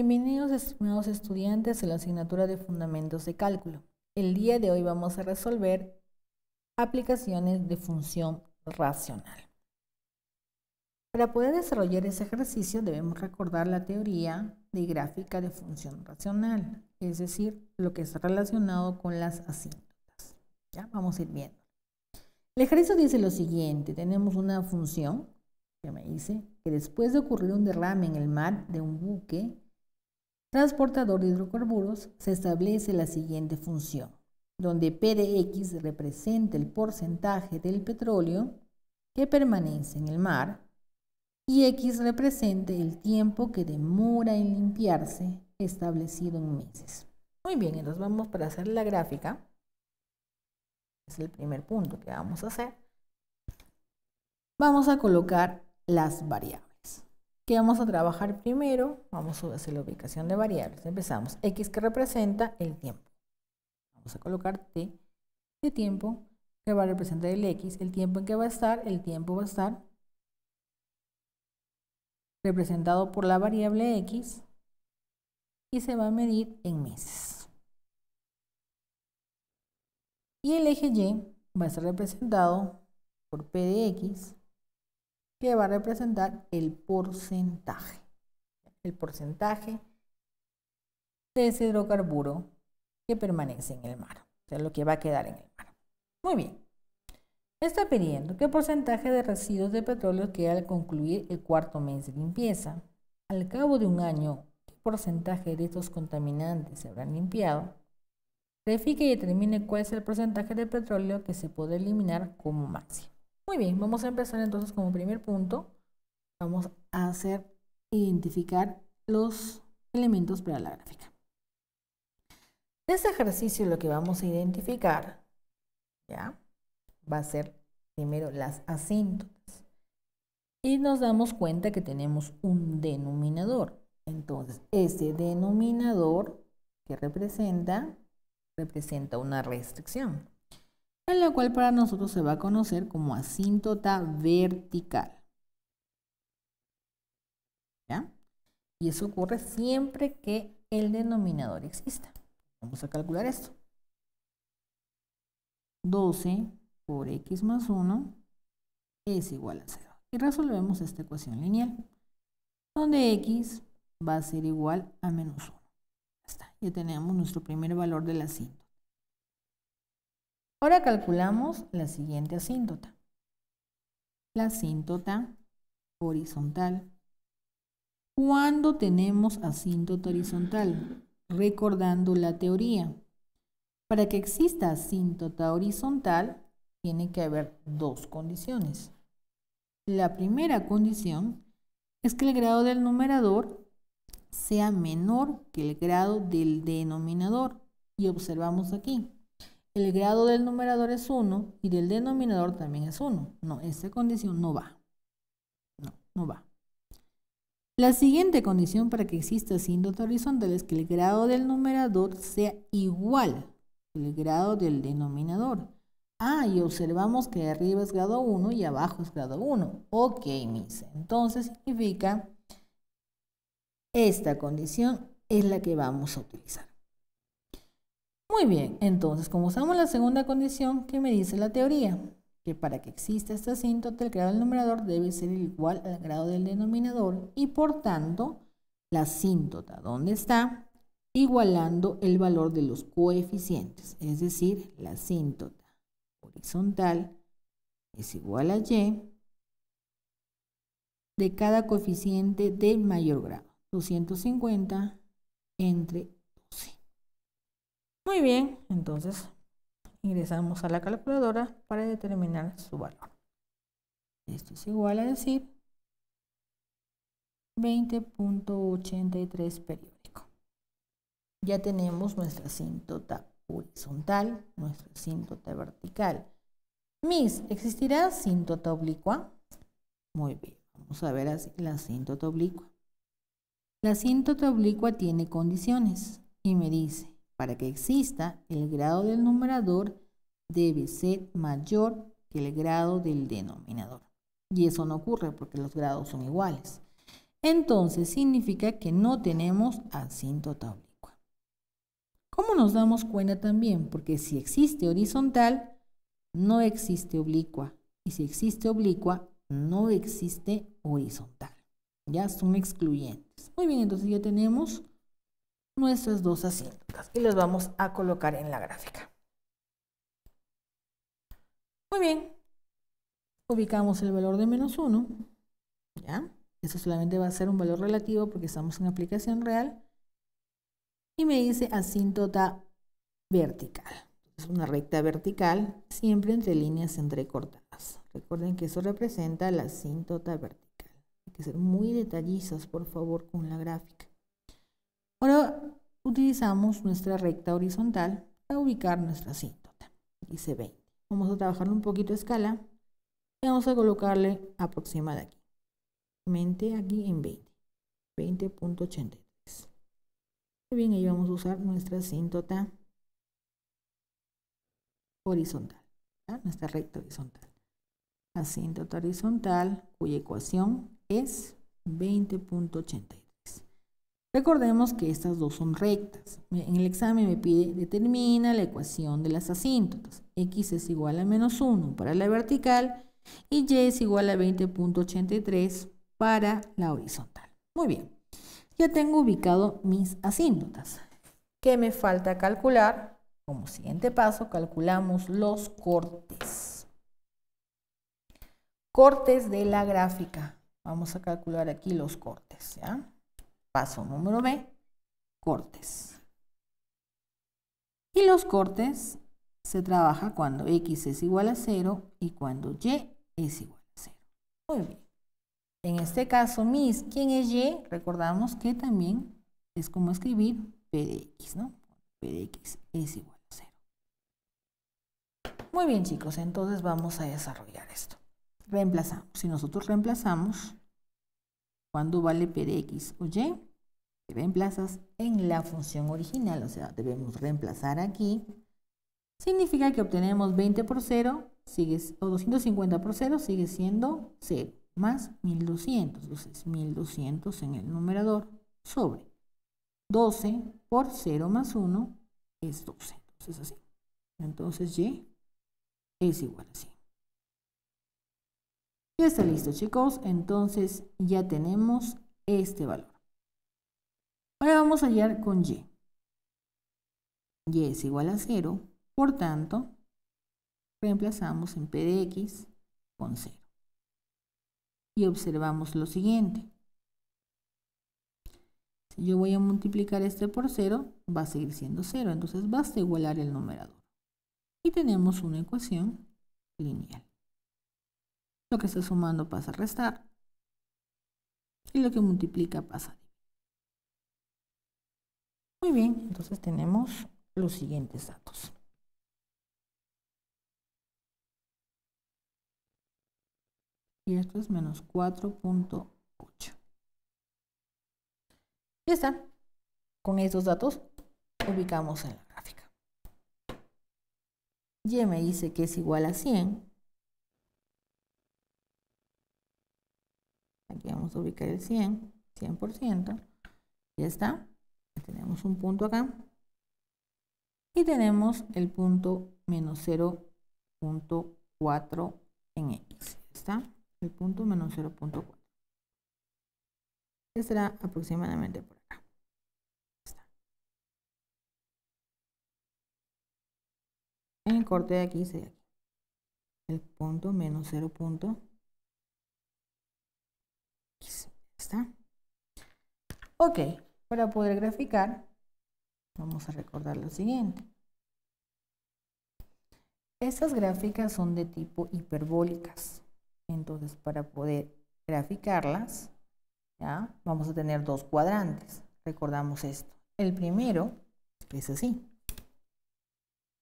Bienvenidos estimados estudiantes a la asignatura de Fundamentos de Cálculo. El día de hoy vamos a resolver aplicaciones de función racional. Para poder desarrollar ese ejercicio debemos recordar la teoría de gráfica de función racional, es decir, lo que está relacionado con las asíntotas. Ya vamos a ir viendo. El ejercicio dice lo siguiente, tenemos una función que me dice que después de ocurrir un derrame en el mar de un buque, transportador de hidrocarburos, se establece la siguiente función, donde P de X representa el porcentaje del petróleo que permanece en el mar y X representa el tiempo que demora en limpiarse establecido en meses. Muy bien, entonces vamos para hacer la gráfica. Es el primer punto que vamos a hacer. Vamos a colocar las variables. ¿Qué vamos a trabajar primero? Vamos a hacer la ubicación de variables. Empezamos. X que representa el tiempo. Vamos a colocar T de tiempo que va a representar el X. El tiempo en que va a estar, el tiempo va a estar representado por la variable X y se va a medir en meses. Y el eje Y va a estar representado por P de X que va a representar el porcentaje. El porcentaje de ese hidrocarburo que permanece en el mar. O sea, lo que va a quedar en el mar. Muy bien. Está pidiendo qué porcentaje de residuos de petróleo queda al concluir el cuarto mes de limpieza. Al cabo de un año, qué porcentaje de estos contaminantes se habrán limpiado. Refique y determine cuál es el porcentaje de petróleo que se puede eliminar como máximo. Muy bien, vamos a empezar entonces como primer punto. Vamos a hacer e identificar los elementos para la gráfica. En este ejercicio lo que vamos a identificar ¿ya? va a ser primero las asíntotas. Y nos damos cuenta que tenemos un denominador. Entonces, ese denominador que representa, representa una restricción en la cual para nosotros se va a conocer como asíntota vertical. ¿Ya? Y eso ocurre siempre que el denominador exista. Vamos a calcular esto. 12 por x más 1 es igual a 0. Y resolvemos esta ecuación lineal, donde x va a ser igual a menos 1. Ya, tenemos nuestro primer valor de la asíntota. Ahora calculamos la siguiente asíntota. La asíntota horizontal. ¿Cuándo tenemos asíntota horizontal? Recordando la teoría. Para que exista asíntota horizontal, tiene que haber dos condiciones. La primera condición es que el grado del numerador sea menor que el grado del denominador. Y observamos aquí el grado del numerador es 1 y del denominador también es 1. No, esta condición no va. No, no va. La siguiente condición para que exista síndrome horizontal es que el grado del numerador sea igual al grado del denominador. Ah, y observamos que arriba es grado 1 y abajo es grado 1. Ok, mis. Entonces significa esta condición es la que vamos a utilizar. Muy bien, entonces como usamos la segunda condición, que me dice la teoría? Que para que exista esta asíntota, el grado del numerador debe ser igual al grado del denominador y por tanto, la asíntota, ¿dónde está? Igualando el valor de los coeficientes, es decir, la asíntota horizontal es igual a y de cada coeficiente del mayor grado, 250 entre muy bien, entonces ingresamos a la calculadora para determinar su valor. Esto es igual a decir 20.83 periódico. Ya tenemos nuestra asíntota horizontal, nuestra asíntota vertical. Miss, ¿existirá síntota oblicua? Muy bien, vamos a ver así la asíntota oblicua. La síntota oblicua tiene condiciones y me dice para que exista, el grado del numerador debe ser mayor que el grado del denominador. Y eso no ocurre porque los grados son iguales. Entonces significa que no tenemos asíntota oblicua. ¿Cómo nos damos cuenta también? Porque si existe horizontal, no existe oblicua. Y si existe oblicua, no existe horizontal. Ya son excluyentes. Muy bien, entonces ya tenemos nuestras dos asíntotas y las vamos a colocar en la gráfica. Muy bien, ubicamos el valor de menos 1, ¿ya? Eso solamente va a ser un valor relativo porque estamos en aplicación real. Y me dice asíntota vertical. Es una recta vertical, siempre entre líneas entrecortadas. Recuerden que eso representa la asíntota vertical. Hay que ser muy detallistas, por favor, con la gráfica. Ahora utilizamos nuestra recta horizontal para ubicar nuestra asíntota. Dice 20. Vamos a trabajarle un poquito escala y vamos a colocarle aproximadamente aquí. Mente aquí en 20. 20.83. Muy bien, ahí vamos a usar nuestra asíntota horizontal. Nuestra recta horizontal. Asíntota horizontal cuya ecuación es 20.83. Recordemos que estas dos son rectas. En el examen me pide, determina la ecuación de las asíntotas. X es igual a menos 1 para la vertical y Y es igual a 20.83 para la horizontal. Muy bien, ya tengo ubicado mis asíntotas. ¿Qué me falta calcular? Como siguiente paso, calculamos los cortes. Cortes de la gráfica. Vamos a calcular aquí los cortes, ¿ya? Paso número B, cortes. Y los cortes se trabaja cuando x es igual a 0 y cuando y es igual a 0. Muy bien. En este caso, mis, ¿quién es y? Recordamos que también es como escribir p de x, ¿no? p de x es igual a 0. Muy bien, chicos, entonces vamos a desarrollar esto. Reemplazamos. Si nosotros reemplazamos, cuando vale p de x o Y, reemplazas en la función original, o sea, debemos reemplazar aquí, significa que obtenemos 20 por 0 sigue, o 250 por 0 sigue siendo 0, más 1200, entonces 1200 en el numerador sobre 12 por 0 más 1 es 12, entonces así. Entonces Y es igual a 100. Ya está listo, chicos. Entonces ya tenemos este valor. Ahora vamos a hallar con y. y es igual a 0. Por tanto, reemplazamos en p de x con 0. Y observamos lo siguiente. Si yo voy a multiplicar este por 0, va a seguir siendo 0. Entonces basta igualar el numerador. Y tenemos una ecuación lineal. Lo que está sumando pasa a restar. Y lo que multiplica pasa a Muy bien, entonces tenemos los siguientes datos. Y esto es menos 4.8. Ya está. Con estos datos ubicamos en la gráfica. Y me dice que es igual a 100 a ubicar el 100, 100%. Ya está. Tenemos un punto acá. Y tenemos el punto menos 0.4 en X. ¿Está? El punto menos 0.4. Que será aproximadamente por acá. Está. En el corte de aquí sería aquí. El punto menos 0.4. Ok, para poder graficar, vamos a recordar lo siguiente. Estas gráficas son de tipo hiperbólicas. Entonces, para poder graficarlas, ¿ya? vamos a tener dos cuadrantes. Recordamos esto. El primero es así.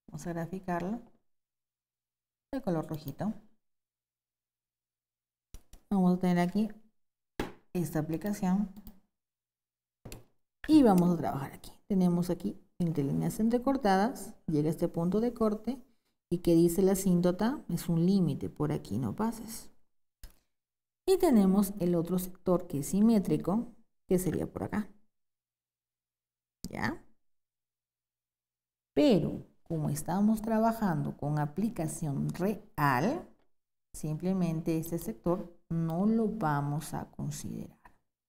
Vamos a graficarlo de color rojito. Vamos a tener aquí esta aplicación y vamos a trabajar aquí. Tenemos aquí entre líneas entrecortadas, llega este punto de corte y que dice la asíntota es un límite, por aquí no pases. Y tenemos el otro sector que es simétrico, que sería por acá. ¿Ya? Pero como estamos trabajando con aplicación real, simplemente este sector no lo vamos a considerar.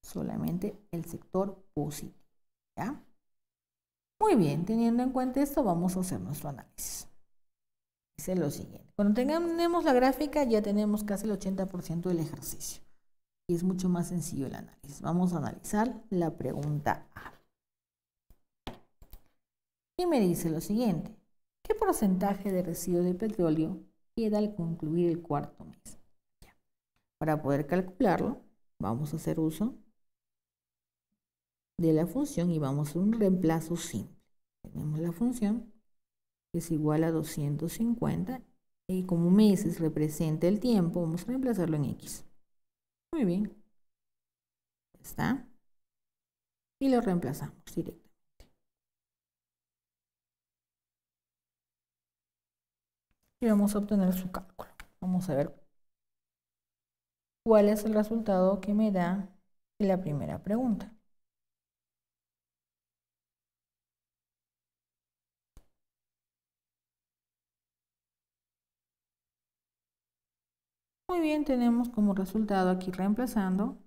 Solamente el sector positivo. ¿ya? Muy bien, teniendo en cuenta esto, vamos a hacer nuestro análisis. Dice lo siguiente. Cuando tengamos la gráfica, ya tenemos casi el 80% del ejercicio. Y es mucho más sencillo el análisis. Vamos a analizar la pregunta A. Y me dice lo siguiente. ¿Qué porcentaje de residuos de petróleo queda al concluir el cuarto mes? Para poder calcularlo, vamos a hacer uso de la función y vamos a hacer un reemplazo simple. Tenemos la función que es igual a 250 y como meses representa el tiempo, vamos a reemplazarlo en X. Muy bien. está. Y lo reemplazamos directamente. Y vamos a obtener su cálculo. Vamos a ver cuál es el resultado que me da la primera pregunta. Muy bien, tenemos como resultado aquí reemplazando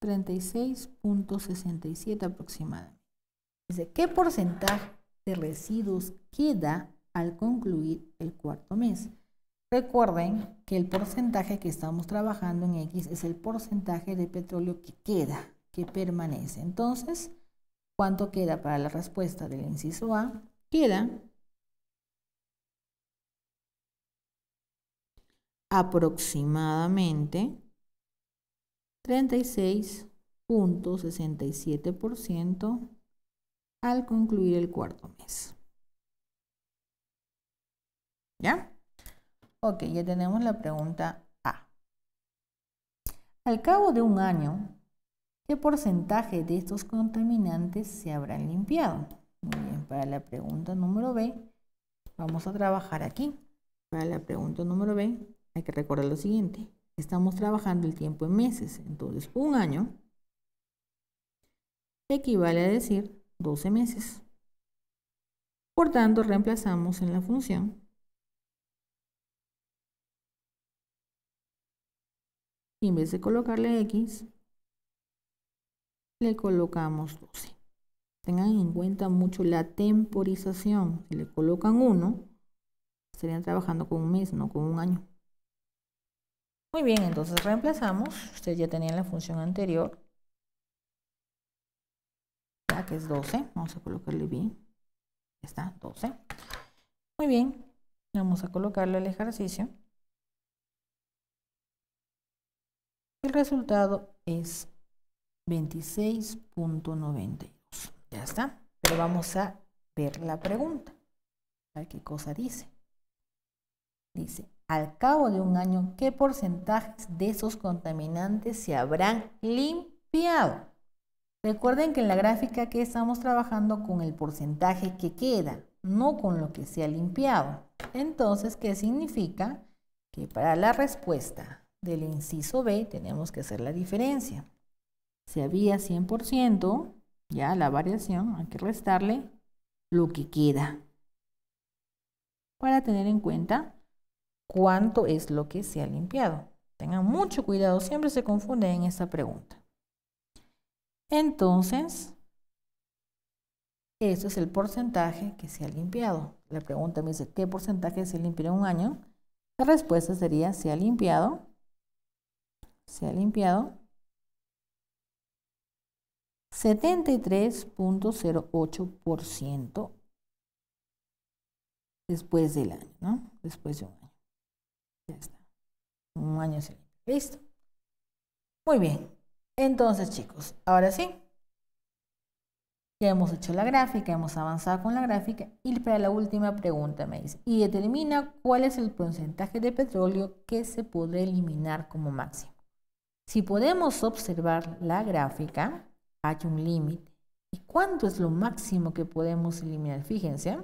36.67 aproximadamente. Dice, ¿qué porcentaje de residuos queda al concluir el cuarto mes? Recuerden que el porcentaje que estamos trabajando en X es el porcentaje de petróleo que queda, que permanece. Entonces, ¿cuánto queda para la respuesta del inciso A? Queda aproximadamente 36.67% al concluir el cuarto mes. ¿Ya? Ok, ya tenemos la pregunta A. Al cabo de un año, ¿qué porcentaje de estos contaminantes se habrán limpiado? Muy bien, para la pregunta número B, vamos a trabajar aquí. Para la pregunta número B, hay que recordar lo siguiente. Estamos trabajando el tiempo en meses, entonces un año equivale a decir 12 meses. Por tanto, reemplazamos en la función Y en vez de colocarle X, le colocamos 12. Tengan en cuenta mucho la temporización. Si le colocan 1, estarían trabajando con un mes, no con un año. Muy bien, entonces reemplazamos. Ustedes ya tenían la función anterior. Ya que es 12. Vamos a colocarle bien. Ya está, 12. Muy bien. Vamos a colocarle el ejercicio. El resultado es 26.92. Ya está. Pero vamos a ver la pregunta. qué cosa dice. Dice, al cabo de un año, ¿qué porcentajes de esos contaminantes se habrán limpiado? Recuerden que en la gráfica que estamos trabajando con el porcentaje que queda, no con lo que se ha limpiado. Entonces, ¿qué significa? Que para la respuesta del inciso B tenemos que hacer la diferencia. Si había 100%, ya la variación, hay que restarle lo que queda. Para tener en cuenta cuánto es lo que se ha limpiado. Tengan mucho cuidado, siempre se confunde en esta pregunta. Entonces, eso es el porcentaje que se ha limpiado. La pregunta me dice, ¿qué porcentaje se limpió en un año? La respuesta sería, se ha limpiado se ha limpiado. 73.08% después del año, ¿no? Después de un año. Ya está. Un año se limpia. Listo. Muy bien. Entonces, chicos, ahora sí. Ya hemos hecho la gráfica, hemos avanzado con la gráfica. Y para la última pregunta me dice, y determina cuál es el porcentaje de petróleo que se podrá eliminar como máximo. Si podemos observar la gráfica, hay un límite. ¿Y cuánto es lo máximo que podemos eliminar? Fíjense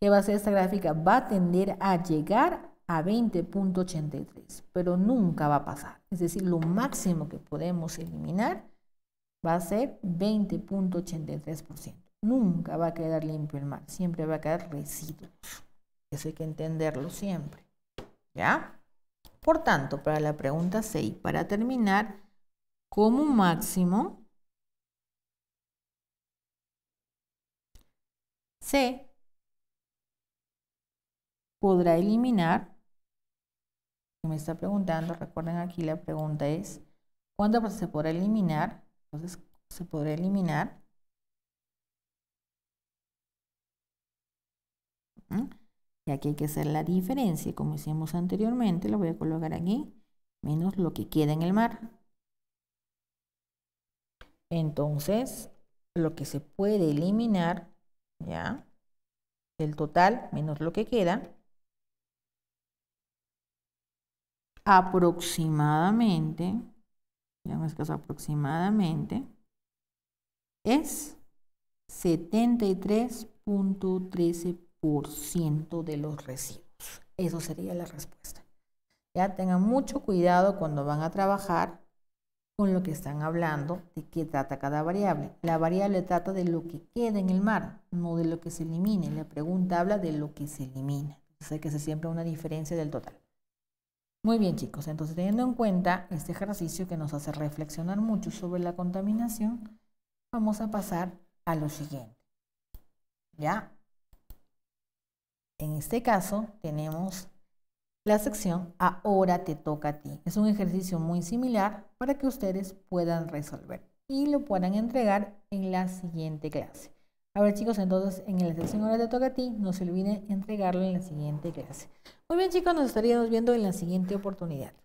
¿qué va a ser esta gráfica, va a tender a llegar a 20.83, pero nunca va a pasar. Es decir, lo máximo que podemos eliminar va a ser 20.83%. Nunca va a quedar limpio el mar, siempre va a quedar residuos. Eso hay que entenderlo siempre. ¿Ya? Por tanto, para la pregunta 6, para terminar, como máximo, C podrá eliminar, me está preguntando, recuerden aquí la pregunta es, ¿cuánto se podrá eliminar? Entonces, se podrá eliminar. Y aquí hay que hacer la diferencia, como hicimos anteriormente, lo voy a colocar aquí, menos lo que queda en el mar. Entonces, lo que se puede eliminar, ¿ya? El total menos lo que queda, aproximadamente, digamos en es aproximadamente, es 73.13% por ciento de los residuos. Eso sería la respuesta. Ya tengan mucho cuidado cuando van a trabajar con lo que están hablando, de qué trata cada variable. La variable trata de lo que queda en el mar, no de lo que se elimine. La pregunta habla de lo que se elimina. Entonces que es siempre una diferencia del total. Muy bien chicos, entonces teniendo en cuenta este ejercicio que nos hace reflexionar mucho sobre la contaminación, vamos a pasar a lo siguiente. ¿Ya? En este caso tenemos la sección Ahora te toca a ti. Es un ejercicio muy similar para que ustedes puedan resolver y lo puedan entregar en la siguiente clase. A ver chicos, entonces en la sección Ahora te toca a ti, no se olviden entregarlo en la siguiente clase. Muy bien chicos, nos estaríamos viendo en la siguiente oportunidad.